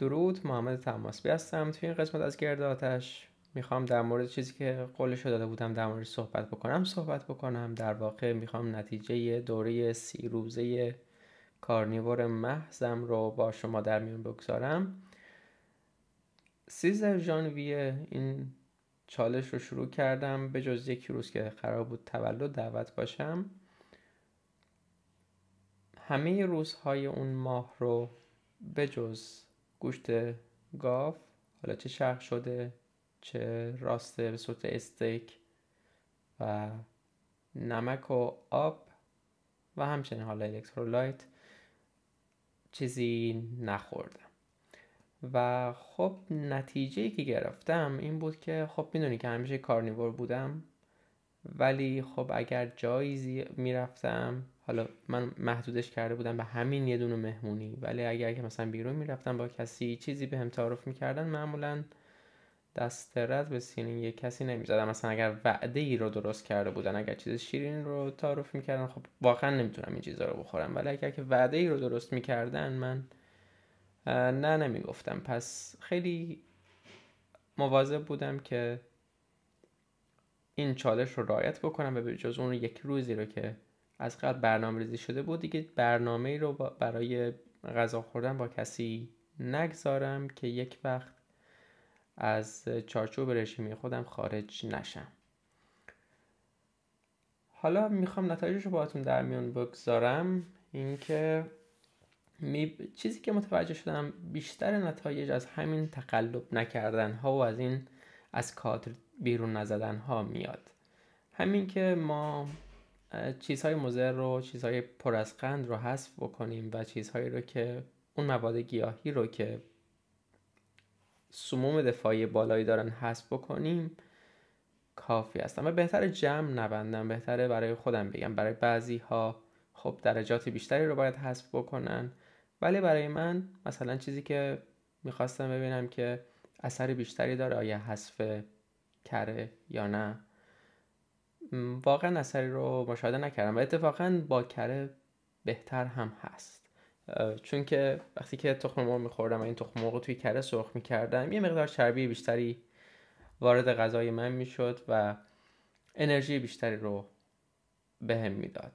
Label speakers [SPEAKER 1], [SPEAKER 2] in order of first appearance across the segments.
[SPEAKER 1] درود محمد تماسبی هستم توی این قسمت از گرد آتش میخوام در مورد چیزی که قولش داده بودم در مورد صحبت بکنم صحبت بکنم در واقع میخوام نتیجه دوره سی روزه کارنیور محزم رو با شما در میان بگذارم 13 ژانویه این چالش رو شروع کردم به جز یکی روز که قرار بود تولد دعوت باشم همه روزهای اون ماه رو به جز گوشت گاف حالا چه شرخ شده چه راسته به صورت استیک و نمک و آب و همچنین حالا الکترولایت چیزی نخوردم و خب نتیجه که گرفتم این بود که خب میدونی که همیشه کارنیور بودم ولی خب اگر جایی میرفتم حالا من محدودش کرده بودم به همین یه دونه مهمونی ولی اگر که مثلا بیرون میرفتم با کسی چیزی به هم تعارف میکردن معمولا دست رد به سینه یه کسی نمیزدم مثلا اگر وعده ای رو درست کرده بودن اگر چیز شیرین رو تعارف میکردن خب واقعا نمیتونم این چیزها رو بخورم ولی اگر که وعده ای رو درست میکردن من نه نمیگفتم پس خیلی مواظب بودم که این چالش رو رعایت بکنم و به جز اون یک روزی رو که از قبل برنامه ریزی شده بود دیگه برنامه رو برای غذا خوردن با کسی نگذارم که یک وقت از چارچوب رژیمی خودم خارج نشم حالا میخوام نتایجش رو باهاتون در میان بگذارم اینکه می... چیزی که متوجه شدم بیشتر نتایج از همین تقلب نکردن ها و از این از کادر بیرون نزدن ها میاد همین که ما چیزهای مضر رو چیزهای پر از قند رو حذف بکنیم و چیزهایی رو که اون مواد گیاهی رو که سموم دفاعی بالایی دارن حذف بکنیم کافی هستن اما بهتر جمع نبندم بهتره برای خودم بگم برای بعضی ها خب درجات بیشتری رو باید حذف بکنن ولی برای من مثلا چیزی که میخواستم ببینم که اثر بیشتری داره آیا حذف کره یا نه واقعا اثری رو مشاهده نکردم و اتفاقا با کره بهتر هم هست چون که وقتی که تخم مرغ میخوردم و این تخم مرغ توی کره سرخ میکردم یه مقدار چربی بیشتری وارد غذای من میشد و انرژی بیشتری رو بهم به میداد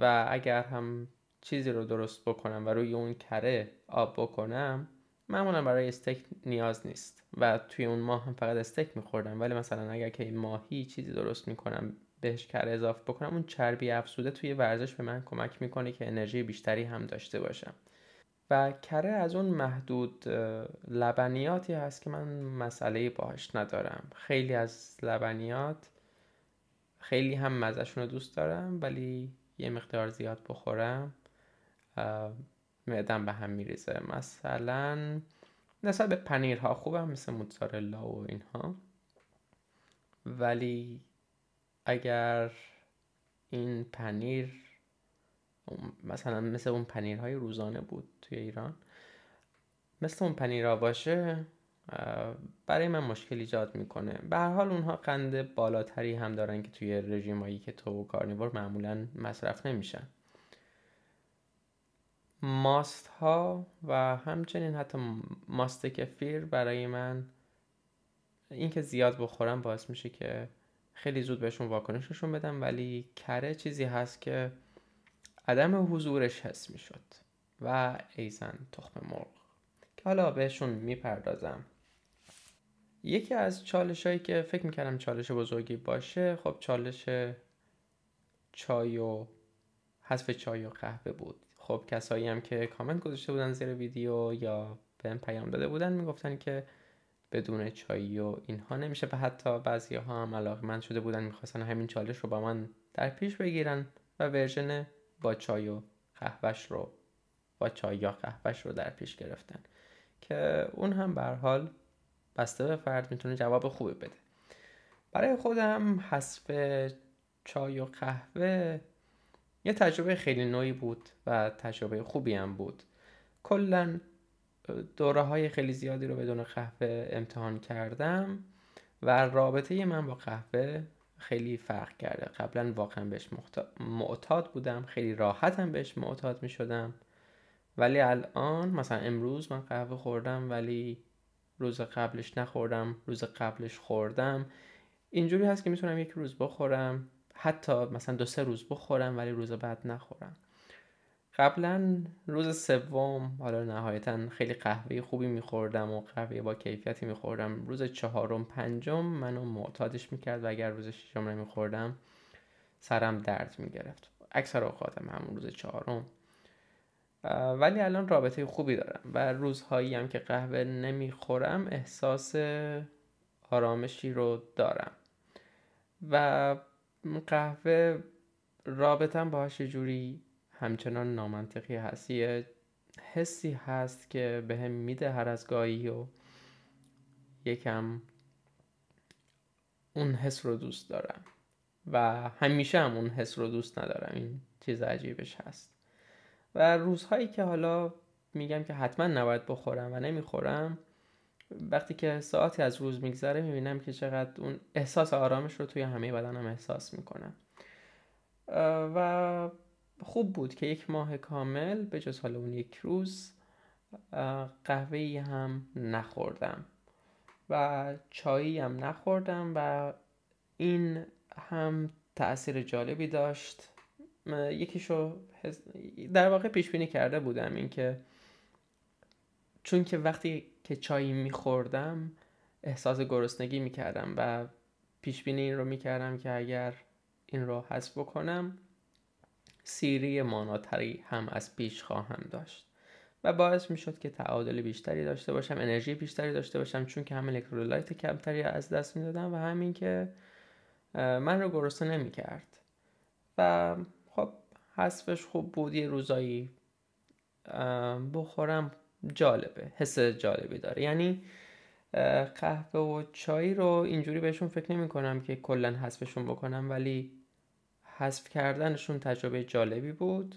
[SPEAKER 1] و اگر هم چیزی رو درست بکنم و روی اون کره آب بکنم معمولا برای استیک نیاز نیست و توی اون ماه هم فقط استیک میخوردم ولی مثلا اگر که ماهی چیزی درست میکنم بهش کره اضافه بکنم اون چربی افسوده توی ورزش به من کمک میکنه که انرژی بیشتری هم داشته باشم و کره از اون محدود لبنیاتی هست که من مسئله باهاش ندارم خیلی از لبنیات خیلی هم مزهشون رو دوست دارم ولی یه مقدار زیاد بخورم معدم به هم میریزه مثلا نسبت به پنیرها خوبه مثل موزارلا و اینها ولی اگر این پنیر مثلا مثل اون پنیرهای روزانه بود توی ایران مثل اون پنیرها باشه برای من مشکل ایجاد میکنه به هر حال اونها قند بالاتری هم دارن که توی رژیمایی که تو کارنیور معمولا مصرف نمیشن ماست ها و همچنین حتی ماست کفیر برای من اینکه زیاد بخورم باعث میشه که خیلی زود بهشون واکنش نشون بدم ولی کره چیزی هست که عدم حضورش حس میشد و ایزن تخم مرغ که حالا بهشون میپردازم یکی از چالش هایی که فکر میکردم چالش بزرگی باشه خب چالش چای و حذف چای و قهوه بود خب کسایی هم که کامنت گذاشته بودن زیر ویدیو یا بهم پیام داده بودن میگفتن که بدون چایی و اینها نمیشه و حتی بعضی ها هم علاقه من شده بودن میخواستن همین چالش رو با من در پیش بگیرن و ورژن با چای و قهوهش رو با چای یا قهوهش رو در پیش گرفتن که اون هم به حال بسته به فرد میتونه جواب خوبی بده برای خودم حذف چای و قهوه یه تجربه خیلی نوعی بود و تجربه خوبی هم بود کلا دوره های خیلی زیادی رو بدون قهوه امتحان کردم و رابطه من با قهوه خیلی فرق کرده قبلا واقعا بهش معتاد بودم خیلی راحتم بهش معتاد می شدم ولی الان مثلا امروز من قهوه خوردم ولی روز قبلش نخوردم روز قبلش خوردم اینجوری هست که میتونم یک روز بخورم حتی مثلا دو سه روز بخورم ولی روز بعد نخورم قبلا روز سوم حالا نهایتا خیلی قهوه خوبی میخوردم و قهوه با کیفیتی میخوردم روز چهارم پنجم منو معتادش میکرد و اگر روز ششم نمیخوردم سرم درد میگرفت اکثر اوقاتم همون روز چهارم ولی الان رابطه خوبی دارم و روزهایی هم که قهوه نمیخورم احساس آرامشی رو دارم و قهوه رابطم باهاش یه جوری همچنان نامنطقی هست یه حسی هست که به هم میده هر از گاهی و یکم اون حس رو دوست دارم و همیشه هم اون حس رو دوست ندارم این چیز عجیبش هست و روزهایی که حالا میگم که حتما نباید بخورم و نمیخورم وقتی که ساعتی از روز میگذره میبینم که چقدر اون احساس آرامش رو توی همه بدنم احساس میکنم و خوب بود که یک ماه کامل به جز حالا اون یک روز قهوه هم نخوردم و چایی هم نخوردم و این هم تاثیر جالبی داشت یکیشو در واقع پیش بینی کرده بودم اینکه چون که وقتی که چایی میخوردم احساس گرسنگی میکردم و پیش بینی این رو میکردم که اگر این رو حذف بکنم سیری ماناتری هم از پیش خواهم داشت و باعث میشد که تعادل بیشتری داشته باشم انرژی بیشتری داشته باشم چون که هم الکترولایت کمتری از دست میدادم و همین که من رو گرسنه نمیکرد و خب حذفش خوب بود یه روزایی بخورم جالبه حس جالبی داره یعنی قهوه و چای رو اینجوری بهشون فکر نمی کنم که کلا حذفشون بکنم ولی حذف کردنشون تجربه جالبی بود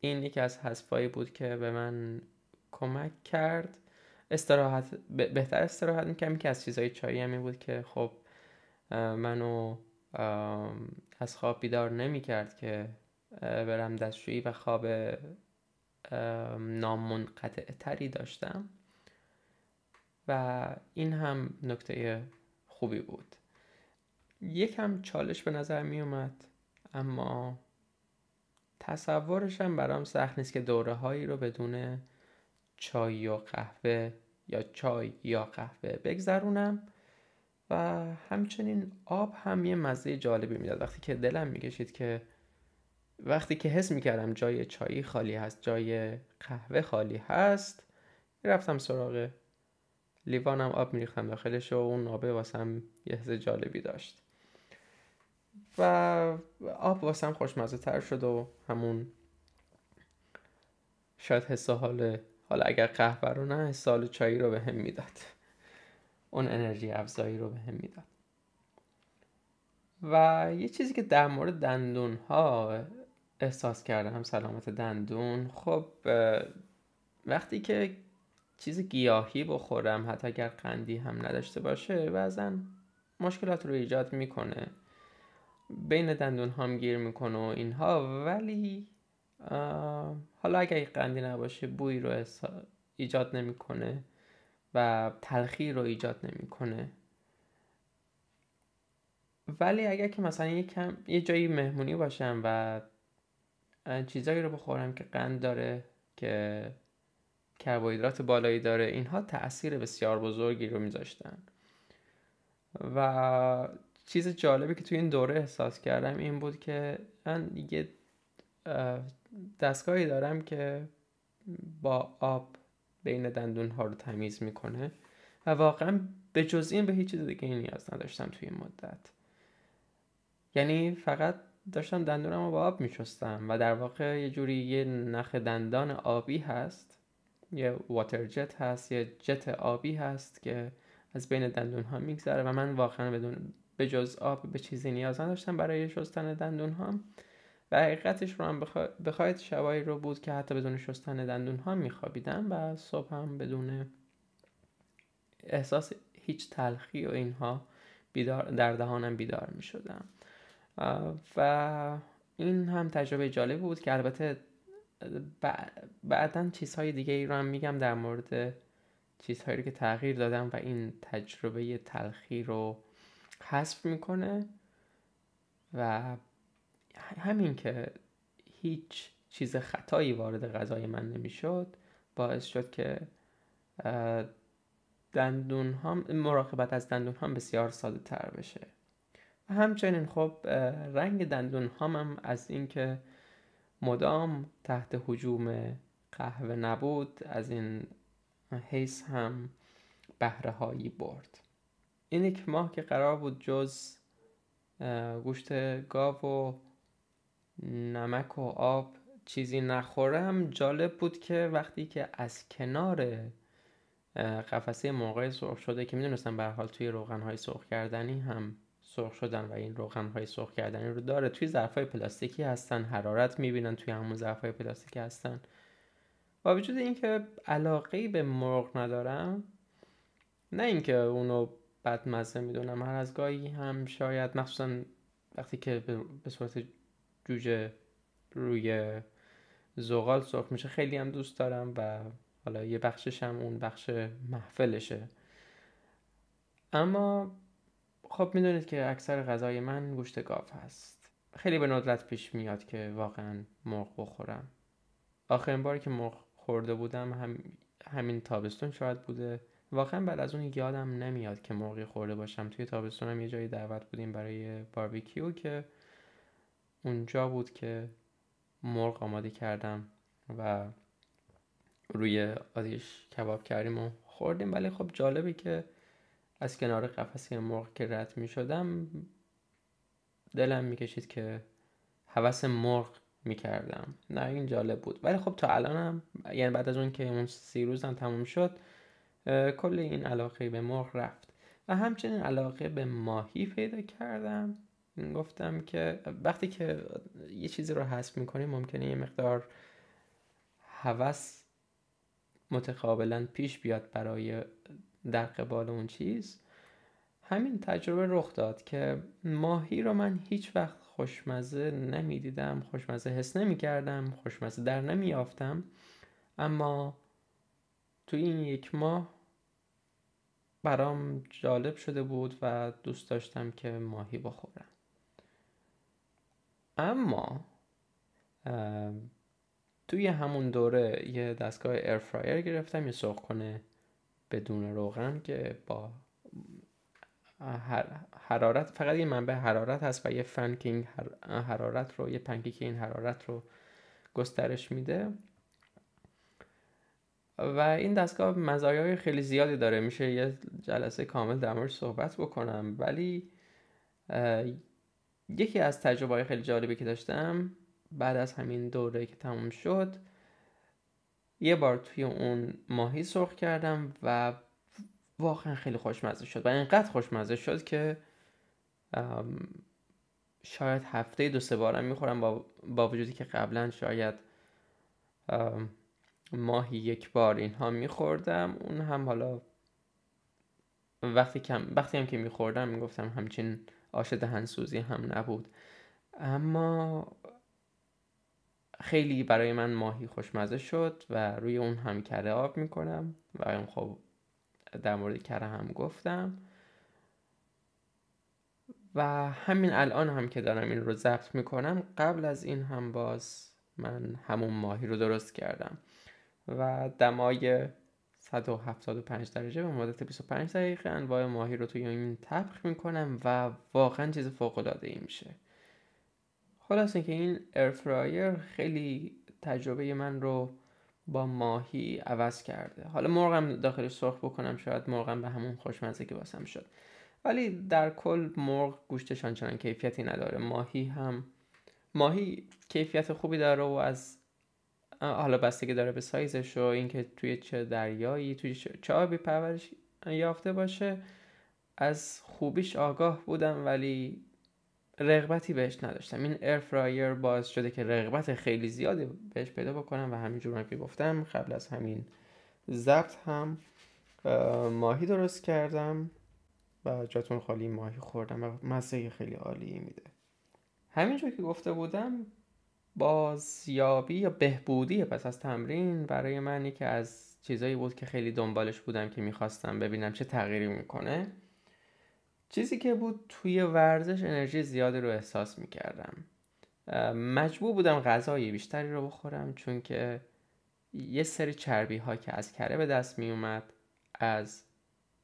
[SPEAKER 1] این یکی از حذفایی بود که به من کمک کرد استراحت بهتر استراحت میکنم که از چیزهای چایی همین بود که خب منو از خواب بیدار نمیکرد که برم دستشویی و خواب نامنقطع تری داشتم و این هم نکته خوبی بود یکم چالش به نظر می اومد اما تصورشم برام سخت نیست که دوره هایی رو بدون چای یا قهوه یا چای یا قهوه بگذرونم و همچنین آب هم یه مزه جالبی میداد وقتی که دلم میکشید که وقتی که حس میکردم جای چایی خالی هست جای قهوه خالی هست رفتم سراغ لیوانم آب میریختم داخلش و اون آبه واسم یه حس جالبی داشت و آب واسم خوشمزه تر شد و همون شاید حس حال حالا اگر قهوه رو نه حس حال چایی رو به هم میداد اون انرژی افزایی رو به هم میداد و یه چیزی که در مورد دندون ها احساس کردم سلامت دندون خب وقتی که چیز گیاهی بخورم حتی اگر قندی هم نداشته باشه بعضا مشکلات رو ایجاد میکنه بین دندون هم گیر میکنه و اینها ولی حالا اگر قندی نباشه بوی رو ایجاد نمیکنه و تلخی رو ایجاد نمیکنه ولی اگر که مثلا یه, یه جایی مهمونی باشم و چیزایی رو بخورم که قند داره که کربوهیدرات بالایی داره اینها تاثیر بسیار بزرگی رو میذاشتن و چیز جالبی که توی این دوره احساس کردم این بود که من یه دستگاهی دارم که با آب بین دندون ها رو تمیز میکنه و واقعا به جز این به هیچ چیز دیگه نیاز نداشتم توی این مدت یعنی فقط داشتم دندونم رو با آب میشستم و در واقع یه جوری یه نخ دندان آبی هست یه واتر جت هست یه جت آبی هست که از بین دندون ها میگذره و من واقعا بدون به جز آب به چیزی نیاز نداشتم برای شستن دندون ها و حقیقتش رو هم بخواید شبایی رو بود که حتی بدون شستن دندون ها میخوابیدم و صبح هم بدون احساس هیچ تلخی و اینها بیدار در دهانم بیدار میشدم و این هم تجربه جالب بود که البته بعدا چیزهای دیگه ای رو هم میگم در مورد چیزهایی رو که تغییر دادم و این تجربه تلخی رو حذف میکنه و همین که هیچ چیز خطایی وارد غذای من نمیشد باعث شد که دندون هم مراقبت از دندون هم بسیار ساده تر بشه همچنین خب رنگ دندون هم از اینکه مدام تحت حجوم قهوه نبود از این حیث هم بهره هایی برد این یک ماه که قرار بود جز گوشت گاو و نمک و آب چیزی نخورم جالب بود که وقتی که از کنار قفسه موقع سرخ شده که میدونستم به حال توی روغن های سرخ کردنی هم سرخ شدن و این روغن های سرخ کردنی رو داره توی ظرف های پلاستیکی هستن حرارت میبینن توی همون ظرف های پلاستیکی هستن با وجود اینکه علاقه به مرغ ندارم نه اینکه اونو بد مزه میدونم هر از گاهی هم شاید مخصوصا وقتی که به صورت جوجه روی زغال سرخ میشه خیلی هم دوست دارم و حالا یه بخشش هم اون بخش محفلشه اما خب میدونید که اکثر غذای من گوشت گاو هست خیلی به ندرت پیش میاد که واقعا مرغ بخورم آخرین باری که مرغ خورده بودم هم... همین تابستون شاید بوده واقعا بعد از اون یادم نمیاد که مرغی خورده باشم توی تابستونم یه جایی دعوت بودیم برای باربیکیو که اونجا بود که مرغ آماده کردم و روی آدیش کباب کردیم و خوردیم ولی خب جالبه که از کنار قفسه مرغ که رد می شدم دلم میکشید که حوث مرغ میکردم نه این جالب بود ولی خب تا الانم یعنی بعد از اون که اون سی روزم تموم شد کل این علاقه به مرغ رفت و همچنین علاقه به ماهی پیدا کردم گفتم که وقتی که یه چیزی رو حذف میکنی ممکنه یه مقدار هوس متقابلا پیش بیاد برای در قبال اون چیز همین تجربه رخ داد که ماهی رو من هیچ وقت خوشمزه نمیدیدم خوشمزه حس نمی کردم خوشمزه در نمی آفتم. اما تو این یک ماه برام جالب شده بود و دوست داشتم که ماهی بخورم اما توی همون دوره یه دستگاه ایرفرایر گرفتم یه سرخ کنه بدون روغن که با حرارت فقط یه منبع حرارت هست و یه فن که این حرارت رو یه پنکی که این حرارت رو گسترش میده و این دستگاه مزایای خیلی زیادی داره میشه یه جلسه کامل در موردش صحبت بکنم ولی یکی از تجربه های خیلی جالبی که داشتم بعد از همین دوره که تموم شد یه بار توی اون ماهی سرخ کردم و واقعا خیلی خوشمزه شد و اینقدر خوشمزه شد که شاید هفته دو سه بارم میخورم با, با وجودی که قبلا شاید ماهی یک بار اینها میخوردم اون هم حالا وقتی, کم، وقتی هم که میخوردم میگفتم همچین آش دهنسوزی هم نبود اما خیلی برای من ماهی خوشمزه شد و روی اون هم کره آب میکنم و اون خب در مورد کره هم گفتم و همین الان هم که دارم این رو ضبط میکنم قبل از این هم باز من همون ماهی رو درست کردم و دمای 175 درجه به مدت 25 دقیقه انواع ماهی رو توی این تبخ میکنم و واقعا چیز فوق العاده ای میشه خلاص اینکه این فرایر خیلی تجربه من رو با ماهی عوض کرده حالا مرغم داخلش سرخ بکنم شاید مرغم به همون خوشمزه که باسم شد ولی در کل مرغ گوشتش آنچنان کیفیتی نداره ماهی هم ماهی کیفیت خوبی داره و از حالا بستگی داره به سایزش و اینکه توی چه دریایی توی چه آبی پرورش یافته باشه از خوبیش آگاه بودم ولی رغبتی بهش نداشتم این ایرفرایر باز شده که رغبت خیلی زیادی بهش پیدا بکنم و همین که گفتم قبل از همین ضبط هم ماهی درست کردم و جاتون خالی ماهی خوردم و مزه خیلی عالی میده همینجور که گفته بودم بازیابی یا بهبودی پس از تمرین برای من یکی از چیزایی بود که خیلی دنبالش بودم که میخواستم ببینم چه تغییری میکنه چیزی که بود توی ورزش انرژی زیادی رو احساس کردم مجبور بودم غذای بیشتری رو بخورم چون که یه سری چربی ها که از کره به دست می اومد از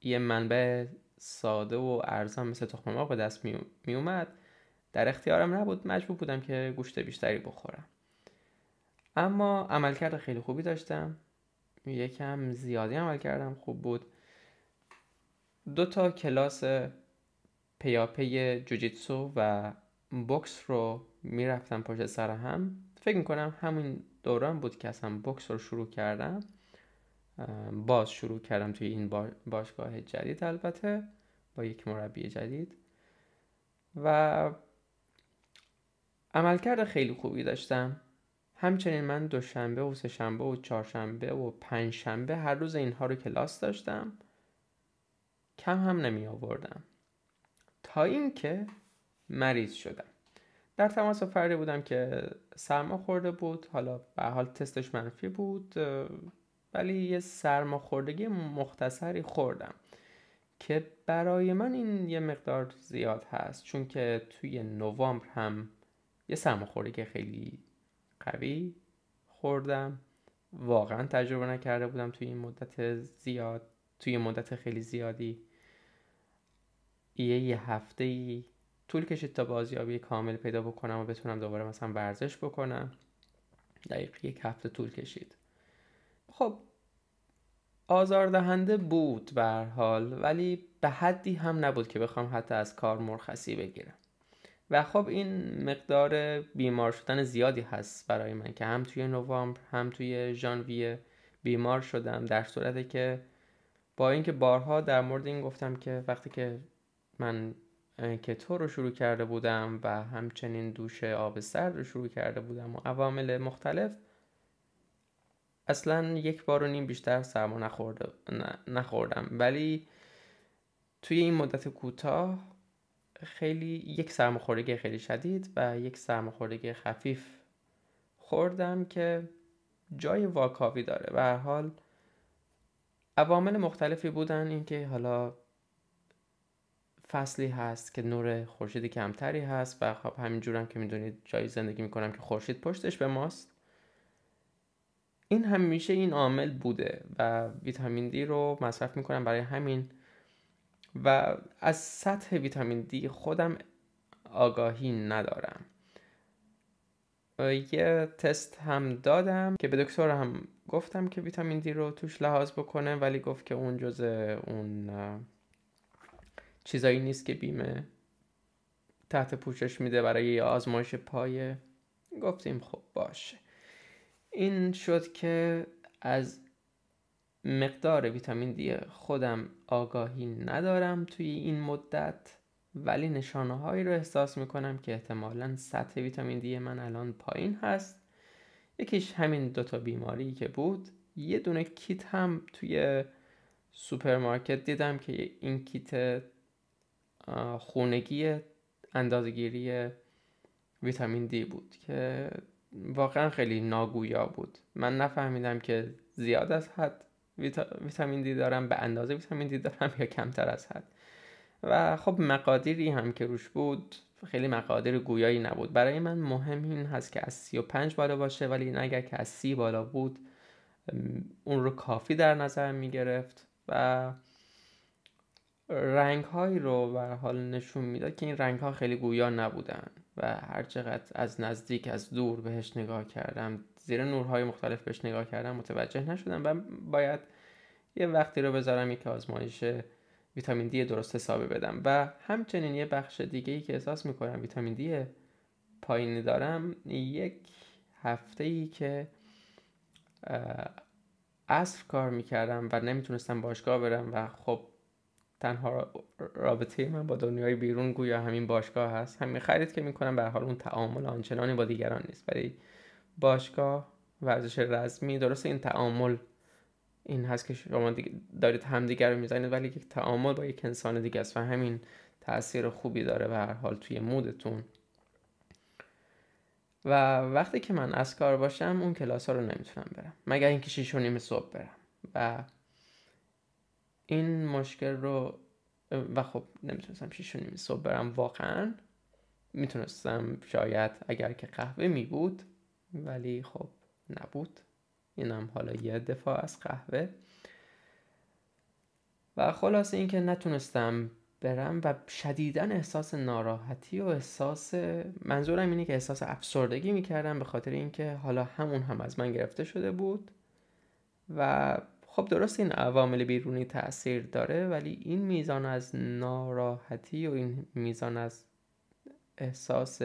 [SPEAKER 1] یه منبع ساده و ارزان مثل تخم مرغ به دست می اومد در اختیارم نبود مجبور بودم که گوشت بیشتری بخورم اما عملکرد خیلی خوبی داشتم یکم زیادی عمل کردم خوب بود دو تا کلاس پیاپی جوجیتسو و بوکس رو میرفتم پشت سر هم فکر میکنم همون دوران بود که اصلا بوکس رو شروع کردم باز شروع کردم توی این باشگاه جدید البته با یک مربی جدید و عملکرد خیلی خوبی داشتم همچنین من دوشنبه و شنبه و چهارشنبه و شنبه هر روز اینها رو کلاس داشتم کم هم نمی آوردم اینکه که مریض شدم در تماس سفری بودم که سرما خورده بود حالا به حال تستش منفی بود ولی یه سرما مختصری خوردم که برای من این یه مقدار زیاد هست چون که توی نوامبر هم یه سرماخوردگی خیلی قوی خوردم واقعا تجربه نکرده بودم توی این مدت زیاد توی مدت خیلی زیادی یه یه هفته ای طول کشید تا بازیابی کامل پیدا بکنم و بتونم دوباره مثلا ورزش بکنم دقیق یک هفته طول کشید خب آزاردهنده بود به حال ولی به حدی هم نبود که بخوام حتی از کار مرخصی بگیرم و خب این مقدار بیمار شدن زیادی هست برای من که هم توی نوامبر هم توی ژانویه بیمار شدم در صورتی که با اینکه بارها در مورد این گفتم که وقتی که من که تو رو شروع کرده بودم و همچنین دوش آب سرد رو شروع کرده بودم و عوامل مختلف اصلا یک بار و نیم بیشتر سرما نخوردم ولی توی این مدت کوتاه خیلی یک سرماخوردگی خیلی شدید و یک سرماخوردگی خفیف خوردم که جای واکاوی داره به هر حال عوامل مختلفی بودن اینکه حالا فصلی هست که نور خورشید کمتری هست و خب همینجور هم که میدونید جایی زندگی میکنم که خورشید پشتش به ماست این همیشه این عامل بوده و ویتامین دی رو مصرف میکنم برای همین و از سطح ویتامین دی خودم آگاهی ندارم یه تست هم دادم که به دکتر هم گفتم که ویتامین دی رو توش لحاظ بکنه ولی گفت که اون جز اون چیزایی نیست که بیمه تحت پوشش میده برای یه آزمایش پایه گفتیم خب باشه این شد که از مقدار ویتامین دی خودم آگاهی ندارم توی این مدت ولی نشانه هایی رو احساس میکنم که احتمالا سطح ویتامین دی من الان پایین هست یکیش همین دوتا بیماری که بود یه دونه کیت هم توی سوپرمارکت دیدم که این کیت خونگی اندازگیری ویتامین دی بود که واقعا خیلی ناگویا بود من نفهمیدم که زیاد از حد ویتامین دی دارم به اندازه ویتامین دی دارم یا کمتر از حد و خب مقادیری هم که روش بود خیلی مقادیر گویایی نبود برای من مهم این هست که از 35 بالا باشه ولی این اگر که از 30 بالا بود اون رو کافی در نظر می گرفت و رنگ هایی رو به حال نشون میداد که این رنگ ها خیلی گویا نبودن و هر چقدر از نزدیک از دور بهش نگاه کردم زیر نورهای مختلف بهش نگاه کردم متوجه نشدم و باید یه وقتی رو بذارم یک آزمایش ویتامین دی درست حسابی بدم و همچنین یه بخش دیگه ای که احساس میکنم ویتامین دی پایینی دارم یک هفته ای که اصف کار میکردم و نمیتونستم باشگاه برم و خب تنها رابطه من با دنیای بیرون گویا همین باشگاه هست همین خرید که میکنم به حال اون تعامل آنچنانی با دیگران نیست برای باشگاه ورزش رزمی درست این تعامل این هست که شما دارید همدیگر رو میزنید ولی یک تعامل با یک انسان دیگه است و همین تاثیر خوبی داره به هر حال توی مودتون و وقتی که من از کار باشم اون کلاس ها رو نمیتونم برم مگر اینکه شیش و نیم صبح برم و این مشکل رو و خب نمیتونستم شیش و صبح برم واقعا میتونستم شاید اگر که قهوه می بود ولی خب نبود اینم حالا یه دفاع از قهوه و خلاصه اینکه نتونستم برم و شدیدن احساس ناراحتی و احساس منظورم اینه که احساس افسردگی میکردم به خاطر اینکه حالا همون هم از من گرفته شده بود و خب درست این عوامل بیرونی تاثیر داره ولی این میزان از ناراحتی و این میزان از احساس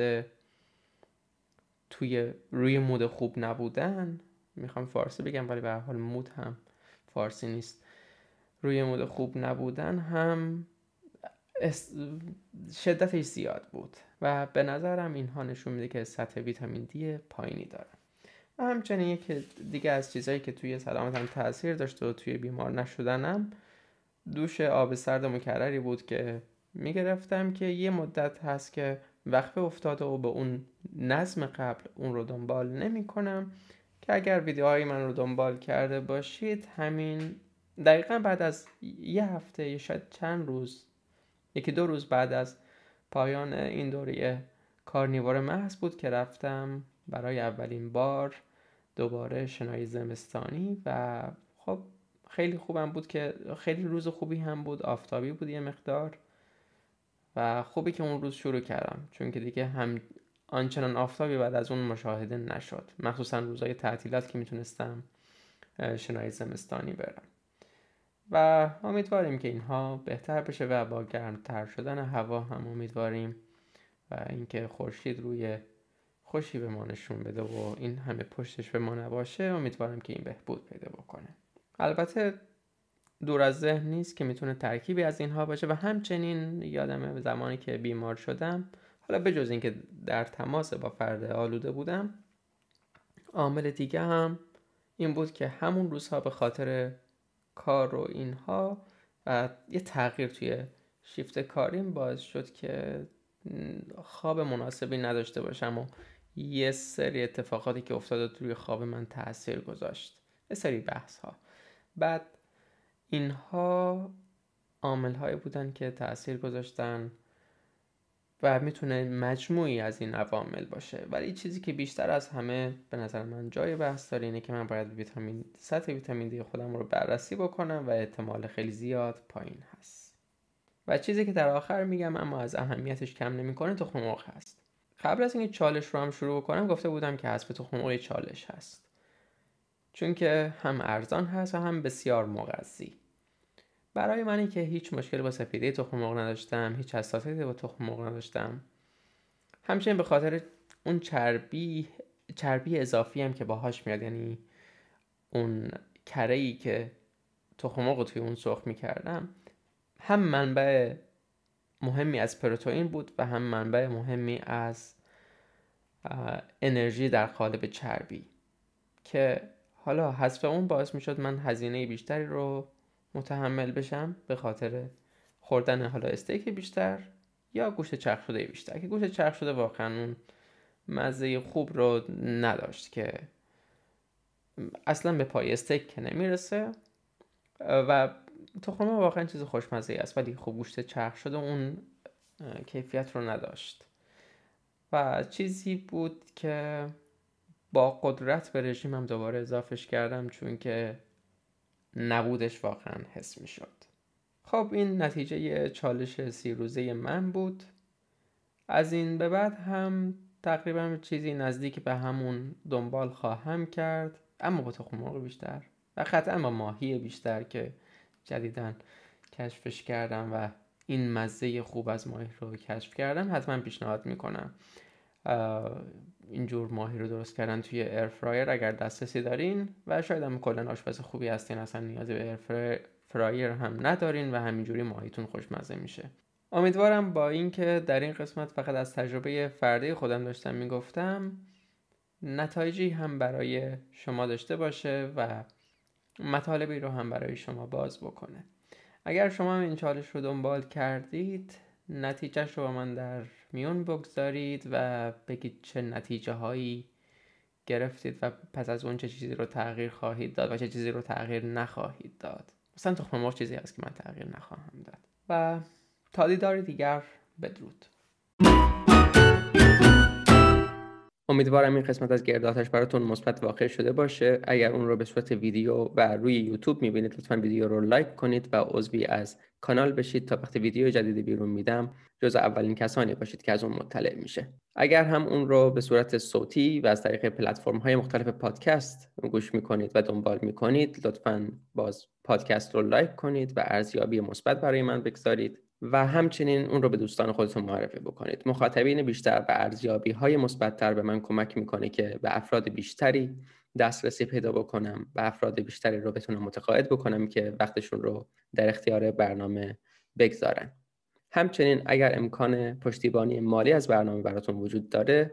[SPEAKER 1] توی روی مود خوب نبودن میخوام فارسی بگم ولی به حال مود هم فارسی نیست روی مود خوب نبودن هم شدتش زیاد بود و به نظرم اینها نشون میده که سطح ویتامین دی پایینی داره همچنین یکی دیگه از چیزهایی که توی سلامتم تاثیر داشته و توی بیمار نشدنم دوش آب سرد مکرری بود که میگرفتم که یه مدت هست که وقفه افتاده و به اون نظم قبل اون رو دنبال نمی کنم که اگر ویدیوهای من رو دنبال کرده باشید همین دقیقا بعد از یه هفته یا شاید چند روز یکی دو روز بعد از پایان این دوره کارنیوار محض بود که رفتم برای اولین بار دوباره شنای زمستانی و خب خیلی خوبم بود که خیلی روز خوبی هم بود آفتابی بود یه مقدار و خوبی که اون روز شروع کردم چون که دیگه هم آنچنان آفتابی بعد از اون مشاهده نشد مخصوصا روزای تعطیلات که میتونستم شنای زمستانی برم و امیدواریم که اینها بهتر بشه و با گرمتر شدن هوا هم امیدواریم و اینکه خورشید روی خوشی به ما نشون بده و این همه پشتش به ما نباشه امیدوارم که این بهبود پیدا بکنه البته دور از ذهن نیست که میتونه ترکیبی از اینها باشه و همچنین یادمه به زمانی که بیمار شدم حالا بجز اینکه در تماس با فرد آلوده بودم عامل دیگه هم این بود که همون روزها به خاطر کار و اینها و یه تغییر توی شیفت کاریم باعث شد که خواب مناسبی نداشته باشم و یه سری اتفاقاتی که افتاده روی خواب من تاثیر گذاشت یه سری بحث ها بعد اینها عامل هایی بودن که تاثیر گذاشتن و میتونه مجموعی از این عوامل باشه ولی چیزی که بیشتر از همه به نظر من جای بحث داره اینه که من باید ویتامین سطح ویتامین دی خودم رو بررسی بکنم و احتمال خیلی زیاد پایین هست و چیزی که در آخر میگم اما از اهمیتش کم نمیکنه تخم مرغ هست قبل از اینکه چالش رو هم شروع کنم گفته بودم که حذف تخم مرغ چالش هست چون که هم ارزان هست و هم بسیار مغذی برای منی که هیچ مشکل با سپیده تخم مرغ نداشتم هیچ حساسیتی با تخم مرغ نداشتم همچنین به خاطر اون چربی چربی اضافی هم که باهاش میاد یعنی اون کره ای که تخم مرغ توی اون سرخ میکردم هم منبع مهمی از پروتئین بود و هم منبع مهمی از انرژی در قالب چربی که حالا حذف اون باعث میشد من هزینه بیشتری رو متحمل بشم به خاطر خوردن حالا استیک بیشتر یا گوشت چرخ شده بیشتر که گوشت چرخ شده واقعا اون مزه خوب رو نداشت که اصلا به پای استیک که نمیرسه و تخم واقعا چیز خوشمزه است ولی خب گوشت چرخ شده اون کیفیت رو نداشت و چیزی بود که با قدرت به رژیمم دوباره اضافش کردم چون که نبودش واقعا حس می شد خب این نتیجه چالش سی روزه من بود از این به بعد هم تقریبا چیزی نزدیک به همون دنبال خواهم کرد اما با تخم بیشتر و قطعا با ماهی بیشتر که جدیدا کشفش کردم و این مزه خوب از ماهی رو کشف کردم حتما پیشنهاد میکنم اینجور ماهی رو درست کردن توی ایرفرایر اگر دسترسی دارین و شاید هم کلا آشپز خوبی هستین اصلا نیازی به ایرفرایر هم ندارین و همینجوری ماهیتون خوشمزه میشه امیدوارم با اینکه در این قسمت فقط از تجربه فردی خودم داشتم میگفتم نتایجی هم برای شما داشته باشه و مطالبی رو هم برای شما باز بکنه اگر شما هم این چالش رو دنبال کردید نتیجه رو با من در میون بگذارید و بگید چه نتیجه هایی گرفتید و پس از اون چه چیزی رو تغییر خواهید داد و چه چیزی رو تغییر نخواهید داد مثلا تخمه مرغ چیزی هست که من تغییر نخواهم داد و تا دیدار دیگر بدرود امیدوارم این قسمت از گرداتش براتون مثبت واقع شده باشه اگر اون رو به صورت ویدیو و روی یوتیوب میبینید لطفا ویدیو رو لایک کنید و عضوی از کانال بشید تا وقتی ویدیو جدید بیرون میدم جز اولین کسانی باشید که از اون مطلع میشه اگر هم اون رو به صورت صوتی و از طریق پلتفرم های مختلف پادکست گوش میکنید و دنبال میکنید لطفا باز پادکست رو لایک کنید و ارزیابی مثبت برای من بگذارید و همچنین اون رو به دوستان خودتون معرفی بکنید مخاطبین بیشتر و ارزیابی های مثبتتر به من کمک میکنه که به افراد بیشتری دسترسی پیدا بکنم و افراد بیشتری رو بتونم متقاعد بکنم که وقتشون رو در اختیار برنامه بگذارن همچنین اگر امکان پشتیبانی مالی از برنامه براتون وجود داره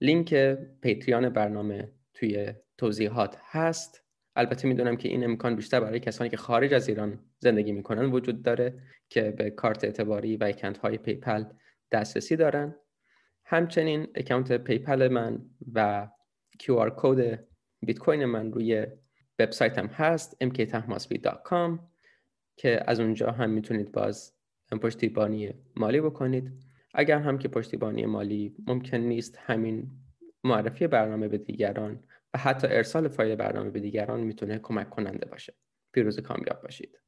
[SPEAKER 1] لینک پیتریان برنامه توی توضیحات هست البته میدونم که این امکان بیشتر برای کسانی که خارج از ایران زندگی میکنن وجود داره که به کارت اعتباری و اکانت های پیپل دسترسی دارن همچنین اکانت پیپل من و QR کد بیت کوین من روی وبسایتم هست mktahmasbi.com که از اونجا هم میتونید باز پشتیبانی مالی بکنید اگر هم که پشتیبانی مالی ممکن نیست همین معرفی برنامه به دیگران و حتی ارسال فایل برنامه به دیگران میتونه کمک کننده باشه پیروز کامیاب باشید